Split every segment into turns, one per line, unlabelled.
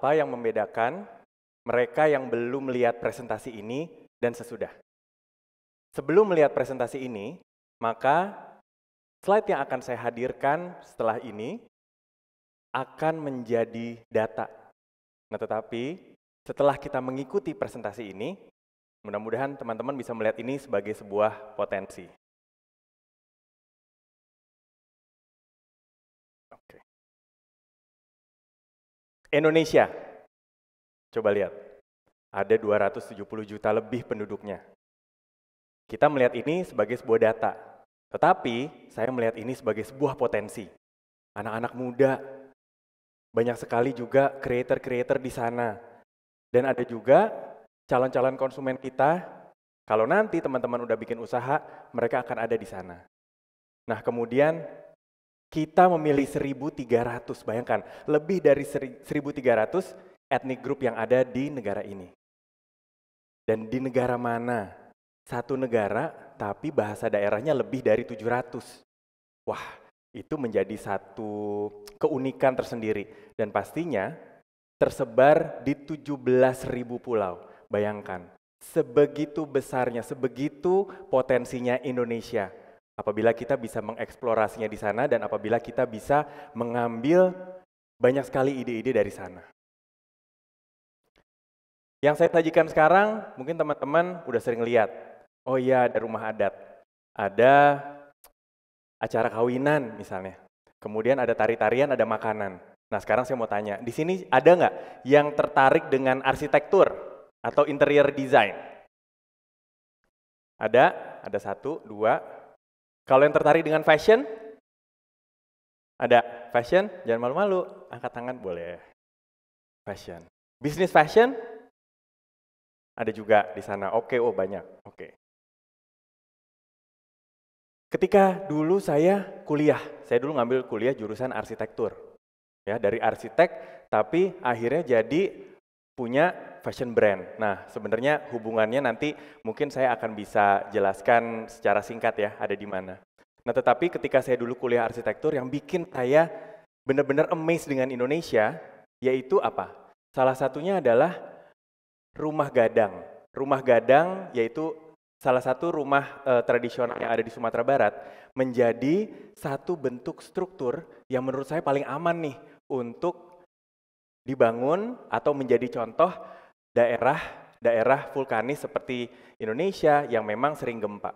apa yang membedakan mereka yang belum melihat presentasi ini dan sesudah. Sebelum melihat presentasi ini, maka slide yang akan saya hadirkan setelah ini akan menjadi data. Nah, tetapi setelah kita mengikuti presentasi ini, mudah-mudahan teman-teman bisa melihat ini sebagai sebuah potensi. Indonesia, coba lihat, ada 270 juta lebih penduduknya. Kita melihat ini sebagai sebuah data, tetapi saya melihat ini sebagai sebuah potensi. Anak-anak muda, banyak sekali juga creator-creator di sana. Dan ada juga calon-calon konsumen kita, kalau nanti teman-teman udah bikin usaha, mereka akan ada di sana. Nah kemudian kita memilih 1.300, bayangkan, lebih dari 1.300 etnik grup yang ada di negara ini. Dan di negara mana? Satu negara, tapi bahasa daerahnya lebih dari 700. Wah, itu menjadi satu keunikan tersendiri. Dan pastinya tersebar di 17.000 pulau. Bayangkan, sebegitu besarnya, sebegitu potensinya Indonesia apabila kita bisa mengeksplorasinya di sana dan apabila kita bisa mengambil banyak sekali ide-ide dari sana. Yang saya sajikan sekarang, mungkin teman-teman udah sering lihat. Oh iya, ada rumah adat. Ada acara kawinan misalnya. Kemudian ada tari-tarian, ada makanan. Nah sekarang saya mau tanya, di sini ada nggak yang tertarik dengan arsitektur atau interior design? Ada, ada satu, dua, kalau yang tertarik dengan fashion, ada fashion, jangan malu-malu, angkat tangan boleh. Fashion. Bisnis fashion, ada juga di sana. Oke, okay, oh banyak. Oke. Okay. Ketika dulu saya kuliah, saya dulu ngambil kuliah jurusan arsitektur. Ya, dari arsitek tapi akhirnya jadi punya fashion brand. Nah, sebenarnya hubungannya nanti mungkin saya akan bisa jelaskan secara singkat ya, ada di mana. Nah, tetapi ketika saya dulu kuliah arsitektur, yang bikin saya benar-benar amazed dengan Indonesia, yaitu apa? Salah satunya adalah rumah gadang. Rumah gadang yaitu salah satu rumah e, tradisional yang ada di Sumatera Barat menjadi satu bentuk struktur yang menurut saya paling aman nih untuk dibangun atau menjadi contoh daerah-daerah vulkanis seperti Indonesia yang memang sering gempa.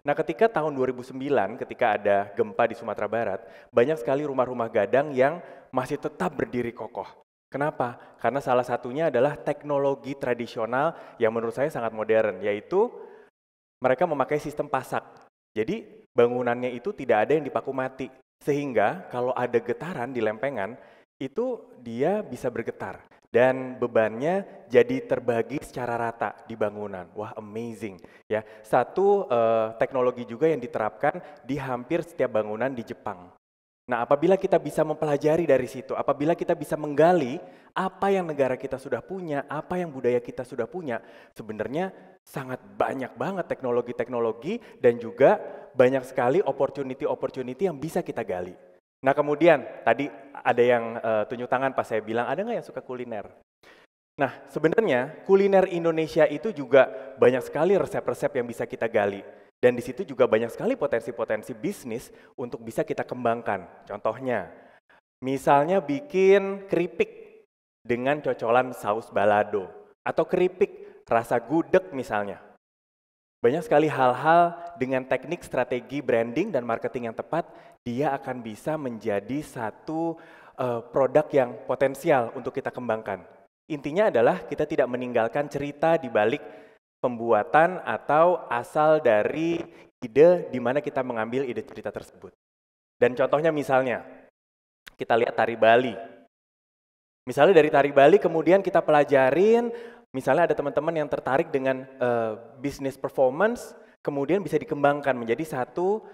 Nah, ketika tahun 2009 ketika ada gempa di Sumatera Barat, banyak sekali rumah-rumah gadang yang masih tetap berdiri kokoh. Kenapa? Karena salah satunya adalah teknologi tradisional yang menurut saya sangat modern, yaitu mereka memakai sistem pasak. Jadi bangunannya itu tidak ada yang dipaku mati. Sehingga kalau ada getaran di lempengan, itu dia bisa bergetar dan bebannya jadi terbagi secara rata di bangunan. Wah, amazing ya. Satu eh, teknologi juga yang diterapkan di hampir setiap bangunan di Jepang. Nah, apabila kita bisa mempelajari dari situ, apabila kita bisa menggali apa yang negara kita sudah punya, apa yang budaya kita sudah punya, sebenarnya sangat banyak banget teknologi-teknologi dan juga banyak sekali opportunity-opportunity yang bisa kita gali. Nah kemudian tadi ada yang uh, tunjuk tangan pas saya bilang ada nggak yang suka kuliner? Nah sebenarnya kuliner Indonesia itu juga banyak sekali resep-resep yang bisa kita gali. Dan di situ juga banyak sekali potensi-potensi bisnis untuk bisa kita kembangkan. Contohnya, misalnya bikin keripik dengan cocolan saus balado. Atau keripik rasa gudeg misalnya. Banyak sekali hal-hal dengan teknik strategi branding dan marketing yang tepat dia akan bisa menjadi satu uh, produk yang potensial untuk kita kembangkan. Intinya adalah kita tidak meninggalkan cerita di balik pembuatan atau asal dari ide di mana kita mengambil ide cerita tersebut. Dan contohnya misalnya, kita lihat tari Bali. Misalnya dari tari Bali kemudian kita pelajarin, misalnya ada teman-teman yang tertarik dengan uh, eh, bisnis performance, kemudian bisa dikembangkan menjadi satu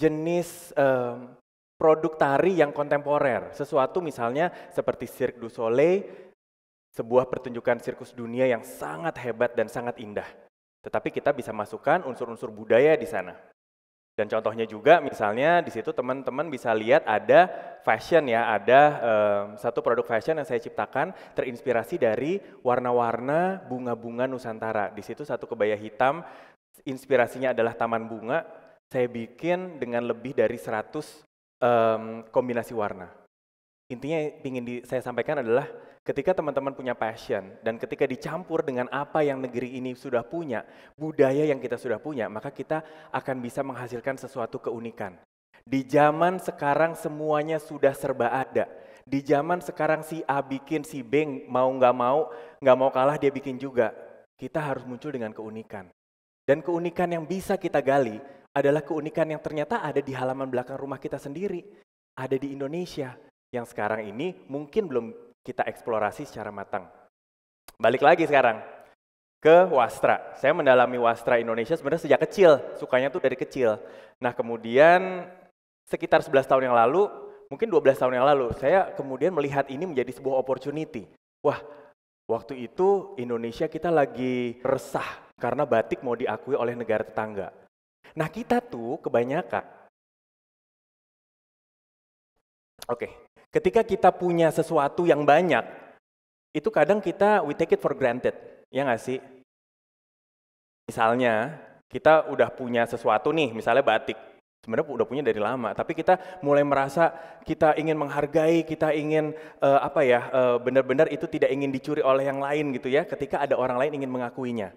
jenis um, produk tari yang kontemporer. Sesuatu misalnya seperti Cirque du Soleil, sebuah pertunjukan sirkus dunia yang sangat hebat dan sangat indah. Tetapi kita bisa masukkan unsur-unsur budaya di sana. Dan contohnya juga misalnya di situ teman-teman bisa lihat ada fashion ya, ada um, satu produk fashion yang saya ciptakan terinspirasi dari warna-warna bunga-bunga Nusantara. Di situ satu kebaya hitam, inspirasinya adalah taman bunga, saya bikin dengan lebih dari 100 um, mmm, kombinasi warna. Intinya ingin di, saya sampaikan adalah ketika teman-teman punya passion dan ketika dicampur dengan apa yang negeri ini sudah punya, budaya yang kita sudah punya, maka kita akan bisa menghasilkan sesuatu keunikan. Di zaman sekarang semuanya sudah serba ada. Di zaman sekarang si A bikin, si B mau nggak mau, nggak mau kalah dia bikin juga. Kita harus muncul dengan keunikan. Dan keunikan yang bisa kita gali adalah keunikan yang ternyata ada di halaman belakang rumah kita sendiri, ada di Indonesia, yang sekarang ini mungkin belum kita eksplorasi secara matang. Balik lagi sekarang ke Wastra. Saya mendalami Wastra Indonesia sebenarnya sejak kecil, sukanya tuh dari kecil. Nah kemudian sekitar 11 tahun yang lalu, mungkin 12 tahun yang lalu, saya kemudian melihat ini menjadi sebuah opportunity. Wah, waktu itu Indonesia kita lagi resah karena batik mau diakui oleh negara tetangga. Nah kita tuh kebanyakan. Oke, ketika kita punya sesuatu yang banyak, itu kadang kita we take it for granted, ya nggak sih? Misalnya, kita udah punya sesuatu nih, misalnya batik. Sebenarnya udah punya dari lama, tapi kita mulai merasa kita ingin menghargai, kita ingin uh, apa ya, uh, benar-benar itu tidak ingin dicuri oleh yang lain gitu ya. Ketika ada orang lain ingin mengakuinya,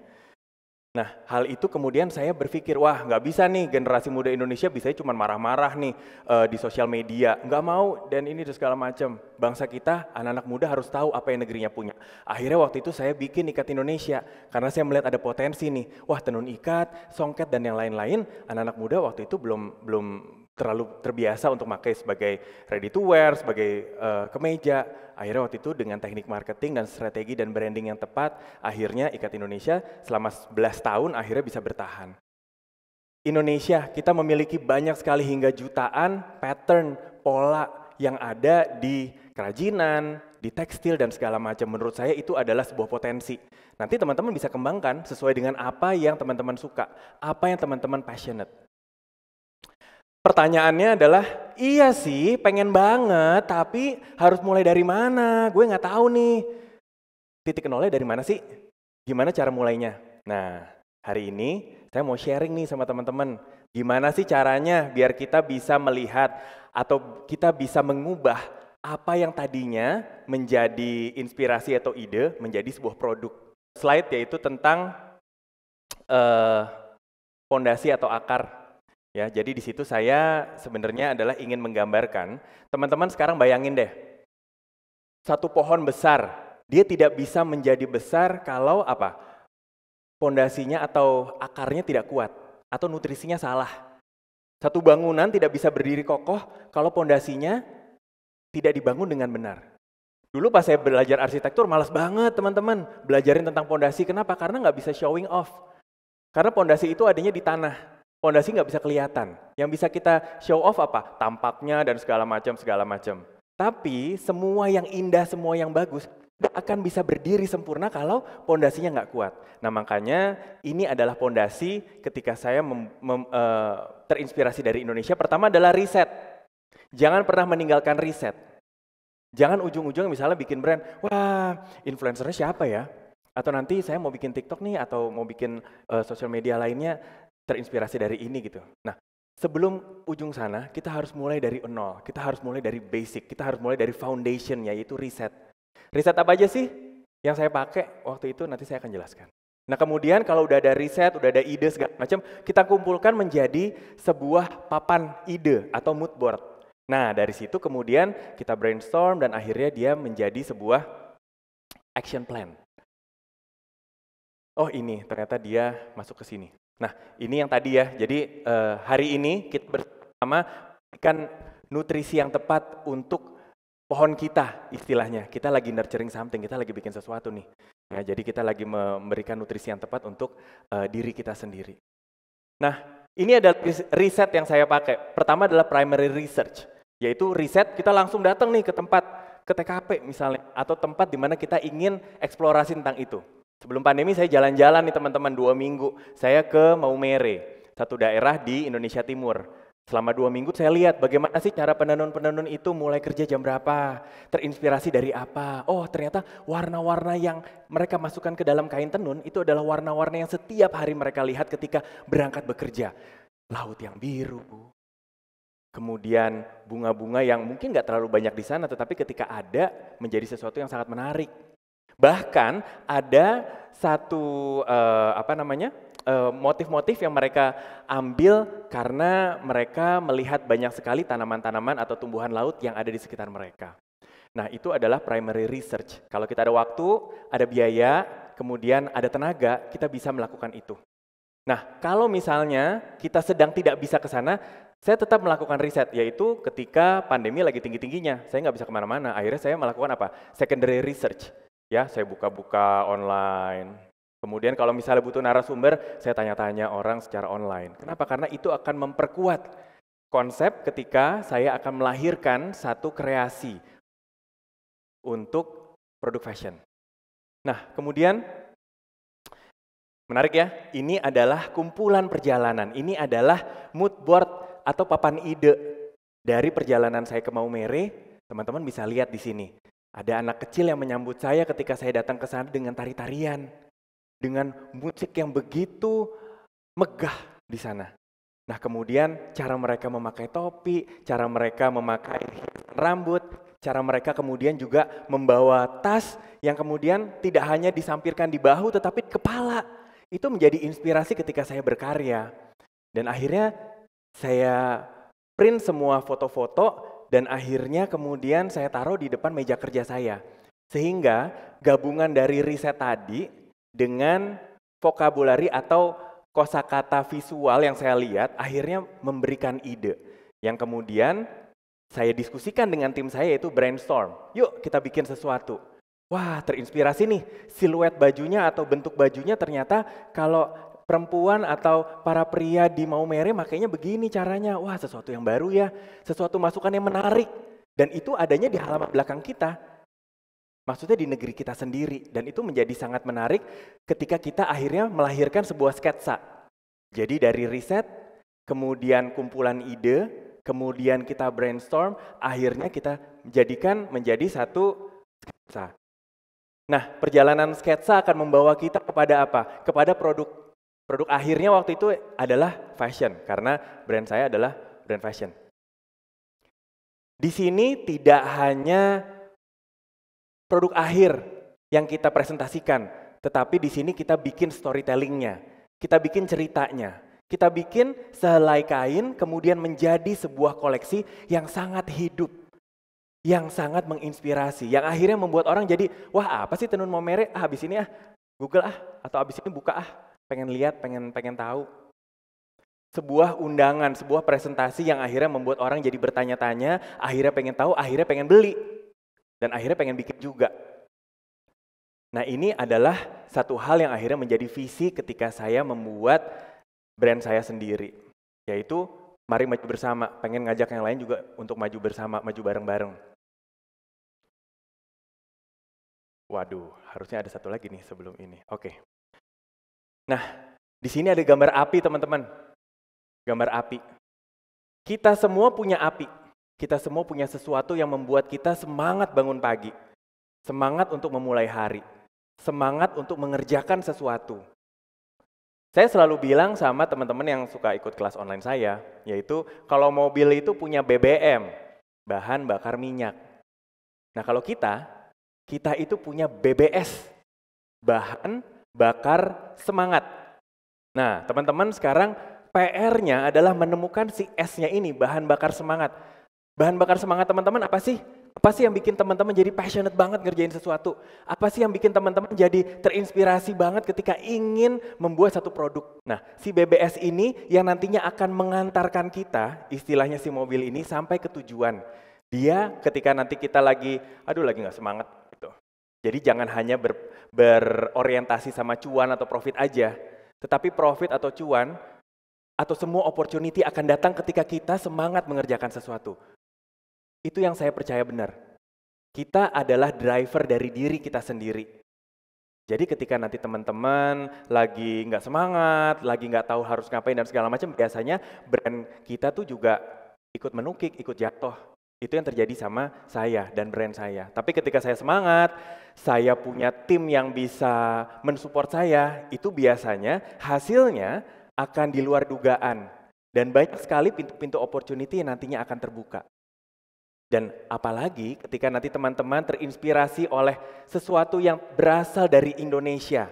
Nah, hal itu kemudian saya berpikir, wah nggak bisa nih generasi muda Indonesia bisa cuma marah-marah nih uh, di sosial media, nggak mau dan ini dan segala macam. Bangsa kita, anak-anak muda harus tahu apa yang negerinya punya. Akhirnya waktu itu saya bikin Ikat Indonesia, karena saya melihat ada potensi nih, wah tenun ikat, songket dan yang lain-lain, anak-anak muda waktu itu belum belum terlalu terbiasa untuk pakai sebagai ready to wear, sebagai uh, kemeja. Akhirnya waktu itu dengan teknik marketing dan strategi dan branding yang tepat, akhirnya Ikat Indonesia selama 11 tahun akhirnya bisa bertahan. Indonesia, kita memiliki banyak sekali hingga jutaan pattern, pola yang ada di kerajinan, di tekstil dan segala macam. Menurut saya itu adalah sebuah potensi. Nanti teman-teman bisa kembangkan sesuai dengan apa yang teman-teman suka, apa yang teman-teman passionate. Pertanyaannya adalah, iya sih pengen banget, tapi harus mulai dari mana? Gue nggak tahu nih. Titik nolnya dari mana sih? Gimana cara mulainya? Nah, hari ini saya mau sharing nih sama teman-teman. Gimana sih caranya biar kita bisa melihat atau kita bisa mengubah apa yang tadinya menjadi inspirasi atau ide menjadi sebuah produk. Slide yaitu tentang pondasi eh, uh, atau akar Ya, jadi di situ saya sebenarnya adalah ingin menggambarkan, teman-teman sekarang bayangin deh, satu pohon besar, dia tidak bisa menjadi besar kalau apa? Pondasinya atau akarnya tidak kuat, atau nutrisinya salah. Satu bangunan tidak bisa berdiri kokoh kalau pondasinya tidak dibangun dengan benar. Dulu pas saya belajar arsitektur, malas banget teman-teman belajarin tentang pondasi. Kenapa? Karena nggak bisa showing off. Karena pondasi itu adanya di tanah, Pondasi nggak bisa kelihatan. Yang bisa kita show off apa? Tampaknya dan segala macam segala macam. Tapi semua yang indah, semua yang bagus akan bisa berdiri sempurna kalau pondasinya nggak kuat. Nah makanya ini adalah pondasi ketika saya mem, mem, uh, terinspirasi dari Indonesia. Pertama adalah riset. Jangan pernah meninggalkan riset. Jangan ujung-ujung misalnya bikin brand, wah influencernya siapa ya? Atau nanti saya mau bikin TikTok nih atau mau bikin uh, sosial media lainnya, terinspirasi dari ini gitu. Nah, sebelum ujung sana, kita harus mulai dari nol, kita harus mulai dari basic, kita harus mulai dari foundation yaitu riset. Riset apa aja sih yang saya pakai waktu itu nanti saya akan jelaskan. Nah kemudian kalau udah ada riset, udah ada ide segala macam, kita kumpulkan menjadi sebuah papan ide atau mood board. Nah dari situ kemudian kita brainstorm dan akhirnya dia menjadi sebuah action plan. Oh ini ternyata dia masuk ke sini. Nah, ini yang tadi ya. Jadi uh, hari ini kita bersama kan nutrisi yang tepat untuk pohon kita istilahnya. Kita lagi nurturing something, kita lagi bikin sesuatu nih. Ya, jadi kita lagi memberikan nutrisi yang tepat untuk uh, diri kita sendiri. Nah, ini ada riset yang saya pakai. Pertama adalah primary research, yaitu riset kita langsung datang nih ke tempat ke TKP misalnya atau tempat di mana kita ingin eksplorasi tentang itu. Sebelum pandemi saya jalan-jalan nih teman-teman dua minggu. Saya ke Maumere, satu daerah di Indonesia Timur. Selama dua minggu saya lihat bagaimana sih cara penenun-penenun itu mulai kerja jam berapa, terinspirasi dari apa. Oh ternyata warna-warna yang mereka masukkan ke dalam kain tenun itu adalah warna-warna yang setiap hari mereka lihat ketika berangkat bekerja. Laut yang biru, kemudian bunga-bunga yang mungkin nggak terlalu banyak di sana, tetapi ketika ada menjadi sesuatu yang sangat menarik. Bahkan ada satu uh, apa namanya? Eh, motif-motif yang mereka ambil karena mereka melihat banyak sekali tanaman-tanaman atau tumbuhan laut yang ada di sekitar mereka. Nah, itu adalah primary research. Kalau kita ada waktu, ada biaya, kemudian ada tenaga, kita bisa melakukan itu. Nah, kalau misalnya kita sedang tidak bisa ke sana, saya tetap melakukan riset, yaitu ketika pandemi lagi tinggi-tingginya, saya nggak bisa kemana-mana. Akhirnya saya melakukan apa? Secondary research. Ya, saya buka-buka online. Kemudian kalau misalnya butuh narasumber, saya tanya-tanya orang secara online. Kenapa? Karena itu akan memperkuat konsep ketika saya akan melahirkan satu kreasi untuk produk fashion. Nah, kemudian menarik ya, ini adalah kumpulan perjalanan, ini adalah mood board atau papan ide dari perjalanan saya ke Maumere. Teman-teman bisa lihat di sini. Ada anak kecil yang menyambut saya ketika saya datang ke sana dengan tari-tarian, dengan musik yang begitu megah di sana. Nah kemudian cara mereka memakai topi, cara mereka memakai rambut, cara mereka kemudian juga membawa tas yang kemudian tidak hanya disampirkan di bahu tetapi di kepala. Itu menjadi inspirasi ketika saya berkarya. Dan akhirnya saya print semua foto-foto dan akhirnya kemudian saya taruh di depan meja kerja saya. Sehingga gabungan dari riset tadi dengan vokabulari atau kosakata visual yang saya lihat akhirnya memberikan ide yang kemudian saya diskusikan dengan tim saya yaitu brainstorm. Yuk kita bikin sesuatu. Wah, terinspirasi nih siluet bajunya atau bentuk bajunya ternyata kalau perempuan atau para pria di Maumere makanya begini caranya. Wah sesuatu yang baru ya, sesuatu masukan yang menarik. Dan itu adanya di halaman belakang kita. Maksudnya di negeri kita sendiri. Dan itu menjadi sangat menarik ketika kita akhirnya melahirkan sebuah sketsa. Jadi dari riset, kemudian kumpulan ide, kemudian kita brainstorm, akhirnya kita jadikan menjadi satu sketsa. Nah, perjalanan sketsa akan membawa kita kepada apa? Kepada produk Produk akhirnya waktu itu adalah fashion karena brand saya adalah brand fashion. Di sini tidak hanya produk akhir yang kita presentasikan, tetapi di sini kita bikin storytellingnya, kita bikin ceritanya, kita bikin selai kain kemudian menjadi sebuah koleksi yang sangat hidup, yang sangat menginspirasi, yang akhirnya membuat orang jadi, wah apa sih tenun momere, ah habis ini ah, google ah, atau habis ini buka ah, pengen lihat, pengen pengen tahu. Sebuah undangan, sebuah presentasi yang akhirnya membuat orang jadi bertanya-tanya, akhirnya pengen tahu, akhirnya pengen beli. Dan akhirnya pengen bikin juga. Nah ini adalah satu hal yang akhirnya menjadi visi ketika saya membuat brand saya sendiri. Yaitu mari maju bersama, pengen ngajak yang lain juga untuk maju bersama, maju bareng-bareng. Waduh, harusnya ada satu lagi nih sebelum ini. Oke. Okay. Nah, di sini ada gambar api teman-teman. Gambar api. Kita semua punya api. Kita semua punya sesuatu yang membuat kita semangat bangun pagi. Semangat untuk memulai hari. Semangat untuk mengerjakan sesuatu. Saya selalu bilang sama teman-teman yang suka ikut kelas online saya, yaitu kalau mobil itu punya BBM, bahan bakar minyak. Nah kalau kita, kita itu punya BBS, bahan bakar semangat. Nah, teman-teman sekarang PR-nya adalah menemukan si S-nya ini, bahan bakar semangat. Bahan bakar semangat teman-teman apa sih? Apa sih yang bikin teman-teman jadi passionate banget ngerjain sesuatu? Apa sih yang bikin teman-teman jadi terinspirasi banget ketika ingin membuat satu produk? Nah, si BBS ini yang nantinya akan mengantarkan kita, istilahnya si mobil ini, sampai ke tujuan. Dia ketika nanti kita lagi, aduh lagi gak semangat, jadi jangan hanya ber, berorientasi sama cuan atau profit aja, tetapi profit atau cuan atau semua opportunity akan datang ketika kita semangat mengerjakan sesuatu. Itu yang saya percaya benar. Kita adalah driver dari diri kita sendiri. Jadi ketika nanti teman-teman lagi nggak semangat, lagi nggak tahu harus ngapain dan segala macam, biasanya brand kita tuh juga ikut menukik, ikut jatuh itu yang terjadi sama saya dan brand saya. Tapi ketika saya semangat, saya punya tim yang bisa mensupport saya, itu biasanya hasilnya akan di luar dugaan. Dan banyak sekali pintu-pintu opportunity yang nantinya akan terbuka. Dan apalagi ketika nanti teman-teman terinspirasi oleh sesuatu yang berasal dari Indonesia.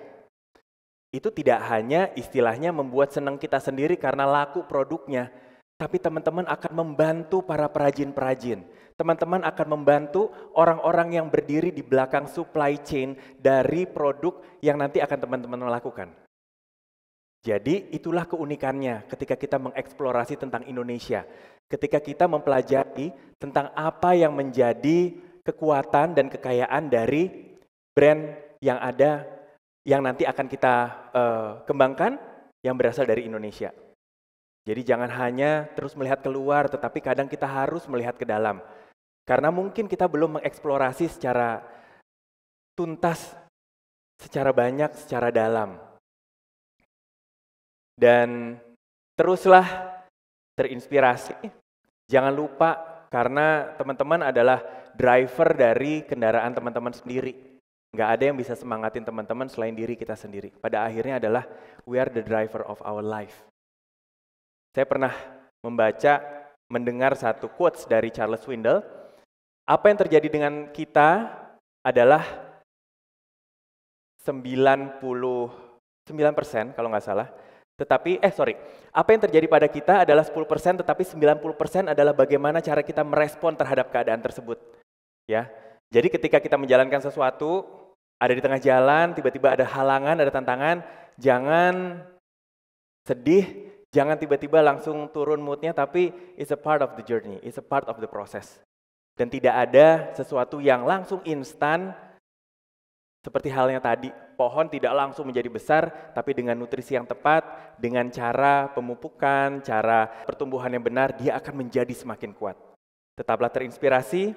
Itu tidak hanya istilahnya membuat senang kita sendiri karena laku produknya, tapi teman-teman akan membantu para perajin-perajin. Teman-teman akan membantu orang-orang yang berdiri di belakang supply chain dari produk yang nanti akan teman-teman lakukan. Jadi itulah keunikannya ketika kita mengeksplorasi tentang Indonesia. Ketika kita mempelajari tentang apa yang menjadi kekuatan dan kekayaan dari brand yang ada yang nanti akan kita uh, kembangkan yang berasal dari Indonesia. Jadi jangan hanya terus melihat keluar, tetapi kadang kita harus melihat ke dalam. Karena mungkin kita belum mengeksplorasi secara tuntas, secara banyak, secara dalam. Dan teruslah terinspirasi. Jangan lupa karena teman-teman adalah driver dari kendaraan teman-teman sendiri. Nggak ada yang bisa semangatin teman-teman selain diri kita sendiri. Pada akhirnya adalah we are the driver of our life. Saya pernah membaca, mendengar satu quotes dari Charles Swindle, apa yang terjadi dengan kita adalah 99 persen kalau nggak salah, tetapi, eh sorry, apa yang terjadi pada kita adalah 10%, tetapi 90% adalah bagaimana cara kita merespon terhadap keadaan tersebut. ya. Jadi ketika kita menjalankan sesuatu, ada di tengah jalan, tiba-tiba ada halangan, ada tantangan, jangan sedih, Jangan tiba-tiba langsung turun moodnya, tapi it's a part of the journey, it's a part of the process. Dan tidak ada sesuatu yang langsung instan, seperti halnya tadi, pohon tidak langsung menjadi besar, tapi dengan nutrisi yang tepat, dengan cara pemupukan, cara pertumbuhan yang benar, dia akan menjadi semakin kuat. Tetaplah terinspirasi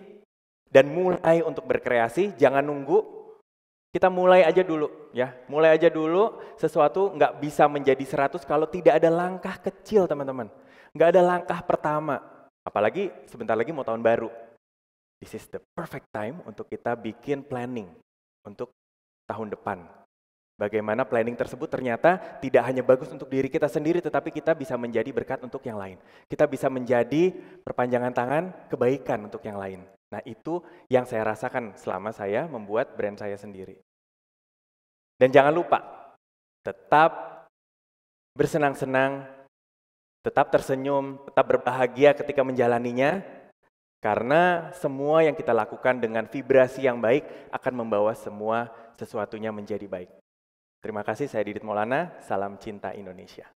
dan mulai untuk berkreasi, jangan nunggu kita mulai aja dulu ya, mulai aja dulu sesuatu nggak bisa menjadi 100 kalau tidak ada langkah kecil teman-teman. Nggak ada langkah pertama, apalagi sebentar lagi mau tahun baru. This is the perfect time untuk kita bikin planning untuk tahun depan. Bagaimana planning tersebut ternyata tidak hanya bagus untuk diri kita sendiri, tetapi kita bisa menjadi berkat untuk yang lain. Kita bisa menjadi perpanjangan tangan kebaikan untuk yang lain. Nah, itu yang saya rasakan selama saya membuat brand saya sendiri. Dan jangan lupa, tetap bersenang-senang, tetap tersenyum, tetap berbahagia ketika menjalaninya, karena semua yang kita lakukan dengan vibrasi yang baik akan membawa semua sesuatunya menjadi baik. Terima kasih, saya Didit Maulana. Salam cinta Indonesia.